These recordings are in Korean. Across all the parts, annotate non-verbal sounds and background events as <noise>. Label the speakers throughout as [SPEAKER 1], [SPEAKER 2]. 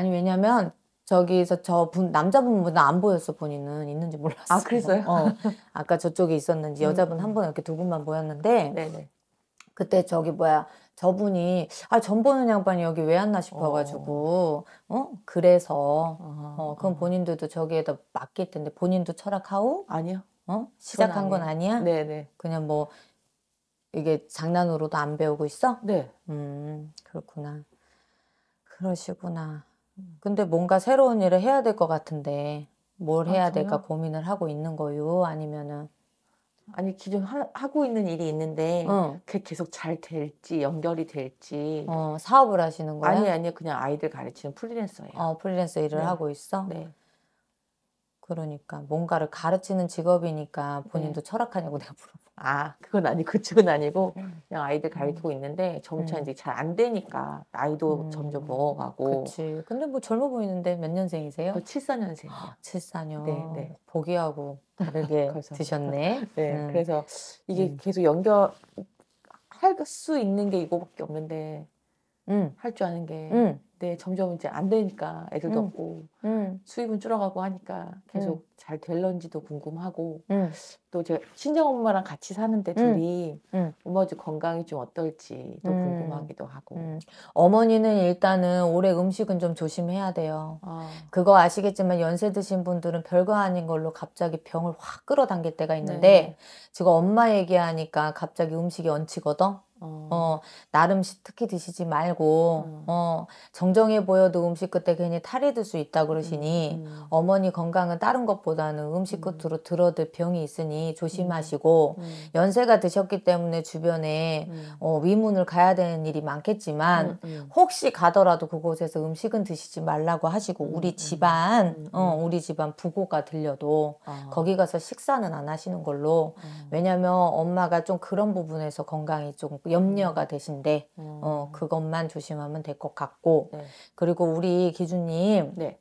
[SPEAKER 1] 아니 왜냐면 저기서 저분 남자분보다 안 보였어 본인은 있는지 몰랐어요. 아 그랬어요? 어. 아까 저쪽에 있었는지 여자분 음. 한분 이렇게 두 분만 보였는데 네네. 그때 저기 뭐야 저분이 아전 보는 양반이 여기 왜 왔나 싶어가지고 어, 어? 그래서 아. 어, 그럼 본인들도 저기에다 맡길 텐데 본인도 철학하고 아니요 어 시작한 건 아니야 네네 그냥 뭐 이게 장난으로도 안 배우고 있어 네음 그렇구나 그러시구나 근데 뭔가 새로운 일을 해야 될 것 같은데 뭘 해야 아, 될까 고민을 하고 있는 거요? 아니면은 아니 기존 하, 하고 있는 일이 있는데 응. 어. 그게 계속 잘 될지 연결이 될지 어, 사업을 하시는 거예요? 아니 아니 그냥 아이들 가르치는 프리랜서예요. 어, 프리랜서 일을 네. 하고 있어? 네. 그러니까 뭔가를 가르치는 직업이니까 본인도 네. 철학하냐고 내가 물어봐. 아 그건 아니 그쪽은 아니고 네. 그냥 아이들 가르치고 음. 있는데 점차 음. 이제 잘 안 되니까 나이도 음. 점점 먹어가고. 그렇지. 근데 뭐 젊어 보이는데 몇 년생이세요? 74년생. 74년. 네, 네. 보기하고 다르게 <laughs> 드셨네. <laughs> 네. 음. 그래서 이게 음. 계속 연결 할수 있는 게 이거밖에 없는데 음. 할줄 아는 게 음. 근 점점 이제 안 되니까 애들도 음. 없고 수입은 줄어가고 하니까 계속 잘 될런지도 궁금하고 또 제가 친정 엄마랑 같이 사는데 둘이 어머니 건강이 좀 어떨지도 궁금하기도 하고 어머니는 일단은 올해 음식은 좀 조심해야 돼요. 아. 그거 아시겠지만 연세 드신 분들은 별거 아닌 걸로 갑자기 병을 확 끌어당길 때가 있는데 네. 지금 엄마 얘기하니까 갑자기 음식이 얹히거든. 어. 어. 나름 특히 드시지 말고 어. 어 정정해 보여도 음식 끝에 괜히 탈이 들 수 있다 그러시니 음, 음. 어머니 건강은 다른 것보다는 음식 음. 끝으로 음. 들어들 병이 있으니 조심하시고 음. 음. 연세가 드셨기 때문에 주변에 어, 위문을 가야 되는 일이 많겠지만 혹시 가더라도 그곳에서 음식은 드시지 말라고 하시고 우리 집안 어 우리 집안 부고가 들려도 아. 거기 가서 식사는 안 하시는 걸로 어. 왜냐면 엄마가 좀 그런 부분에서 건강이 좀 염려가 되신데 음. 어, 그것만 조심하면 될 것 같고 네. 그리고 우리 기준님 네.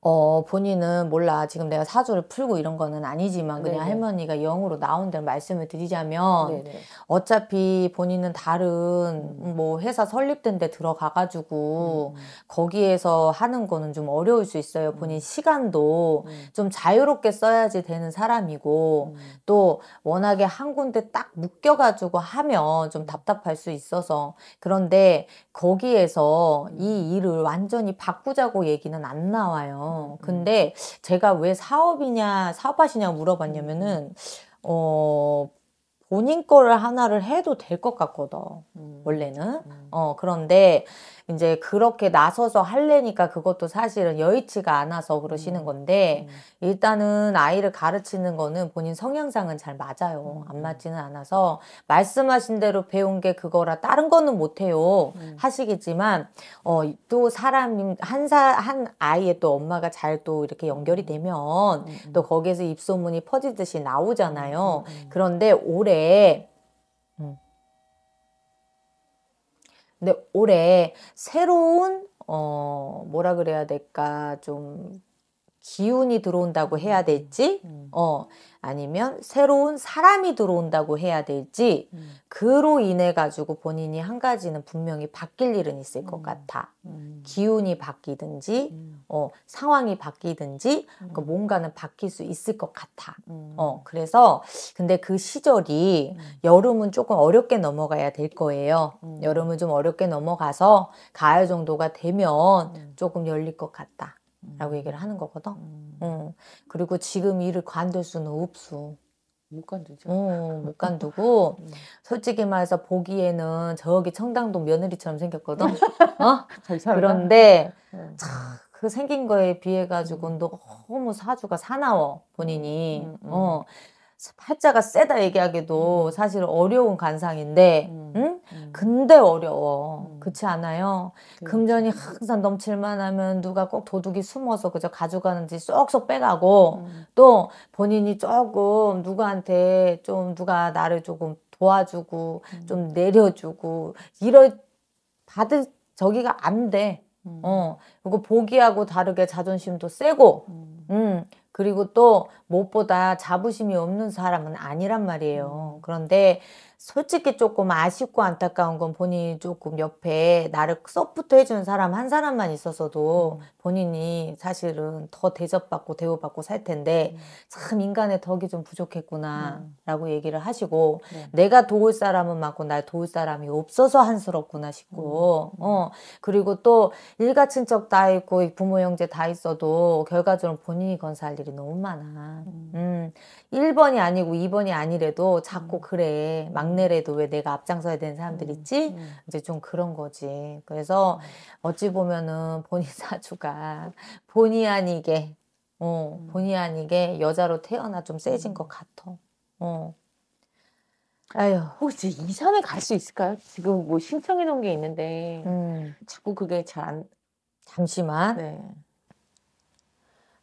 [SPEAKER 1] 어, 본인은 몰라. 지금 내가 사주를 풀고 이런 거는 아니지만 그냥 네네. 할머니가 영으로 나온 대로 말씀을 드리자면 네네. 어차피 본인은 다른 음. 뭐 회사 설립된 데 들어가가지고 음. 거기에서 하는 거는 좀 어려울 수 있어요. 본인 음. 시간도 음. 좀 자유롭게 써야지 되는 사람이고 음. 또 워낙에 한 군데 딱 묶여가지고 하면 좀 답답할 수 있어서 그런데 거기에서 이 일을 완전히 바꾸자고 얘기는 안 나와요. 음. 근데 제가 왜 사업이냐, 사업하시냐 물어봤냐면은, 어, 본인 거를 하나를 해도 될 것 같거든, 음. 원래는. 음. 음. 어, 그런데 이제 그렇게 나서서 할래니까 그것도 사실은 여의치가 않아서 그러시는 음. 건데 음. 일단은 아이를 가르치는 거는 본인 성향상은 잘 맞아요. 안 맞지는 않아서 말씀하신 대로 배운 게 그거라 다른 거는 못해요. 하시겠지만 어, 또 사람 한 사한 한 아이의 또 엄마가 잘 또 이렇게 연결이 되면 또 거기에서 입소문이 퍼지듯이 나오잖아요. 그런데 올해 근데 올해 새로운 어 뭐라 그래야 될까 좀 기운이 들어온다고 해야 될지, 음. 어, 아니면 새로운 사람이 들어온다고 해야 될지, 음. 그로 인해 가지고 본인이 한 가지는 분명히 바뀔 일은 있을 것 음. 같아. 음. 기운이 바뀌든지, 음. 어, 상황이 바뀌든지, 그 뭔가는 바뀔 수 있을 것 같아. 어, 그래서, 근데 그 시절이 여름은 조금 어렵게 넘어가야 될 거예요. 여름은 좀 어렵게 넘어가서 가을 정도가 되면 조금 열릴 것 같다. 라고 얘기를 하는 거거든. 음. 응. 어. 그리고 지금 일을 관둘 수는 없어. 못 간두죠. 응, 어, 못 간두고 <laughs> 음. 솔직히 말해서 보기에는 저기 청당동 며느리처럼 생겼거든. <laughs> 어? 그런데 음. 차, 그 생긴 거에 비해 가지고 음. 너무 사주가 사나워 본인이. 음, 음, 어. 팔자가 세다 얘기하기도 음. 사실 어려운 관상인데 음. 응? 음. 근데 어려워. 음. 그렇지 않아요? 그렇지. 금전이 항상 넘칠만 하면 누가 꼭 도둑이 숨어서 그저 가져가는지 쏙쏙 빼가고, 음. 또 본인이 조금 누구한테 좀 누가 나를 조금 도와주고, 음. 좀 내려주고, 이러, 받을 저기가 안 돼. 어, 그리고 보기하고 다르게 자존심도 세고, 음. 그리고 또 무엇보다 자부심이 없는 사람은 아니란 말이에요. 음. 그런데 솔직히 조금 아쉽고 안타까운 건 본인이 조금 옆에 나를 서포트 해주는 사람 한 사람만 있어서도 음. 본인이 사실은 더 대접받고 대우받고 살 텐데 음. 참 인간의 덕이 좀 부족했구나라고 음. 얘기를 하시고 네. 내가 도울 사람은 많고 날 도울 사람이 없어서 한스럽구나 싶고 어 그리고 또 일가 친척 다 있고 부모 형제 다 있어도 결과적으로 본인이 건사할 일이 너무 많아 음, 1번이 아니고 2번이 아니래도 자꾸 그래 막 막내래도 왜 내가 앞장서야 되는 사람들 음, 있지? 음. 이제 좀 그런 거지. 그래서 음. 어찌 보면은 본인 <laughs> 사주가 본의 아니게, 어, 음. 본의 아니게 여자로 태어나 좀 세진 것 같아. 어. 아유. 혹시 이사는 갈수 있을까요? 지금 뭐 신청해 놓은 게 있는데, 음. 자꾸 그게 잘 안. 잠시만. 네.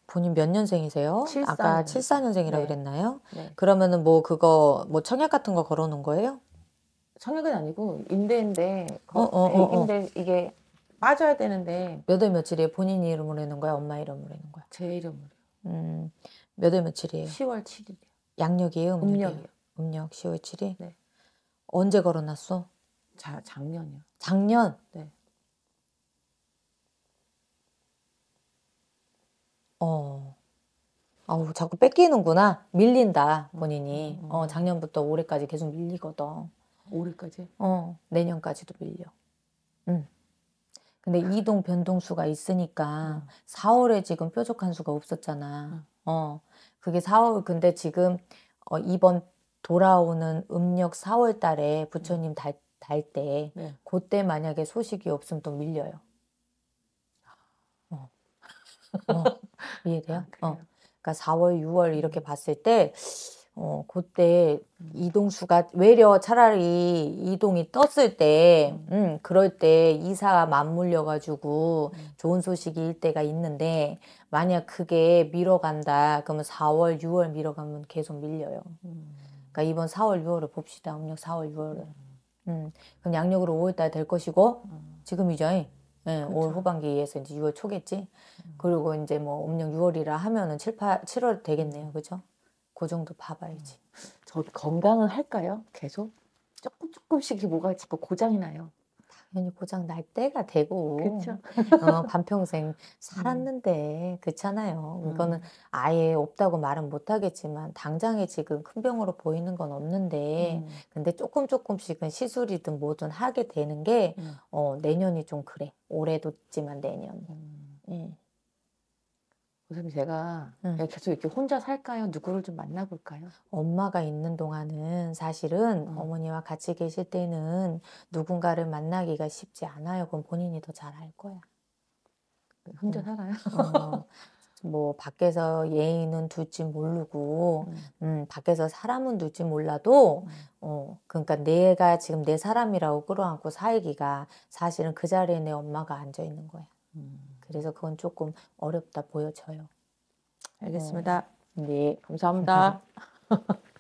[SPEAKER 1] 본인 몇 년생이세요? 74. 아까 74년생이라고 네. 그랬나요? 네. 그러면은 뭐 그거 뭐 청약 같은 거 걸어 놓은 거예요? 청약은 아니고 임대인데 어, 어, 어, 네, 어, 임대 이게 빠져야 되는데 몇월 며칠에 본인 이름으로 해놓 거야? 엄마 이름으로 해놓 거야? 제 이름으로. 음. 몇월 며칠이에요? 10월 7일이요. 양력이에요, 음력이요음력 10월 7일? 네. 언제 걸어놨어? 작년이요. 작년? 네. 어. 아우 자꾸 뺏기는구나. 밀린다 본인이. 음, 음. 어 음. 작년부터 올해까지 계속 밀리거든. 올해까지? 어 내년까지도 밀려. 음. 근데 이동 변동수가 있으니까 음. 4월에 지금 뾰족한 수가 없었잖아. 음. 어 그게 4월 근데 지금 어, 이번 돌아오는 음력 4월 달에 부처님 음. 달, 달 때, 네. 그때 만약에 소식이 없으면 또 밀려요. 어. 어. 이해돼요? 아, 어. 그러니까 4월, 6월 이렇게 봤을 때 어, 그때 이동수가 외려 차라리 이동이 떴을 때, 음, 음 그럴 때 이사가 맞물려가지고 음. 좋은 소식일 이 때가 있는데, 만약 그게 밀어간다, 그러면 4월, 6월 밀어가면 계속 밀려요. 그러니까 음. 이번 4월, 6월을 봅시다. 음력 4월, 6월을. 음, 그럼 양력으로 5월달 될 것이고, 지금이죠. 네, 그렇죠. 올 후반기에서 이제 6월 초겠지. 음. 그리고 이제 뭐 음력 6월이라 하면은 7, 8, 7월 되겠네요. 그죠? 그 정도 봐봐야지. 음. 저 건강은 할까요? 계속? 조금 조금씩 뭐가 자꾸 고장이 나요. 당연히 고장 날 때가 되고 어, 반평생 <laughs> 음. 살았는데 음. 그렇잖아요. 이거는 음. 아예 없다고 말은 못하겠지만 당장에 지금 큰 병으로 보이는 건 없는데 음. 근데 조금 조금씩은 시술이든 뭐든 하게 되는 게 음. 어, 내년이 좀 그래. 올해도 있지만 내년. 음. 예. 선생님 제가 응. 계속 이렇게 혼자 살까요? 누구를 좀 만나볼까요? 엄마가 있는 동안은 사실은 응. 어머니와 같이 계실 때는 누군가를 만나기가 쉽지 않아요. 그건 본인이 더 잘 알 거야. 혼자 응. 살아요? 어, 뭐 밖에서 예의는 둘지 모르고 음, 밖에서 사람은 둘지 몰라도 어, 그러니까 내가 지금 내 사람이라고 끌어안고 살기가 사실은 그 자리에 내 엄마가 앉아 있는 거야. 음. 그래서 그건 조금 어렵다 보여져요. 알겠습니다. 네, 네 감사합니다. <laughs>